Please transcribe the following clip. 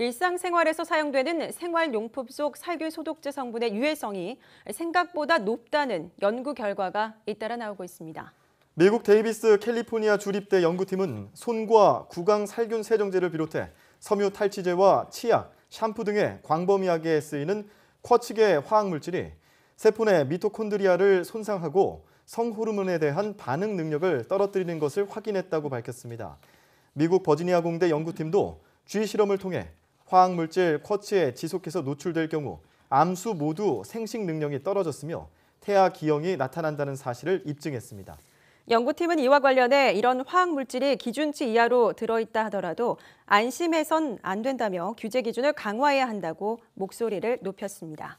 일상생활에서 사용되는 생활용품 속 살균소독제 성분의 유해성이 생각보다 높다는 연구 결과가 잇따라 나오고 있습니다. 미국 데이비스 캘리포니아 주립대 연구팀은 손과 구강 살균 세정제를 비롯해 섬유 탈취제와 치약, 샴푸 등의 광범위하게 쓰이는 쿼츠계 화학물질이 세포 내 미토콘드리아를 손상하고 성호르몬에 대한 반응 능력을 떨어뜨리는 것을 확인했다고 밝혔습니다. 미국 버지니아 공대 연구팀도 쥐 실험을 통해 화학물질 쿼츠에 지속해서 노출될 경우 암수 모두 생식 능력이 떨어졌으며 태아 기형이 나타난다는 사실을 입증했습니다. 연구팀은 이와 관련해 이런 화학물질이 기준치 이하로 들어있다 하더라도 안심해선 안 된다며 규제 기준을 강화해야 한다고 목소리를 높였습니다.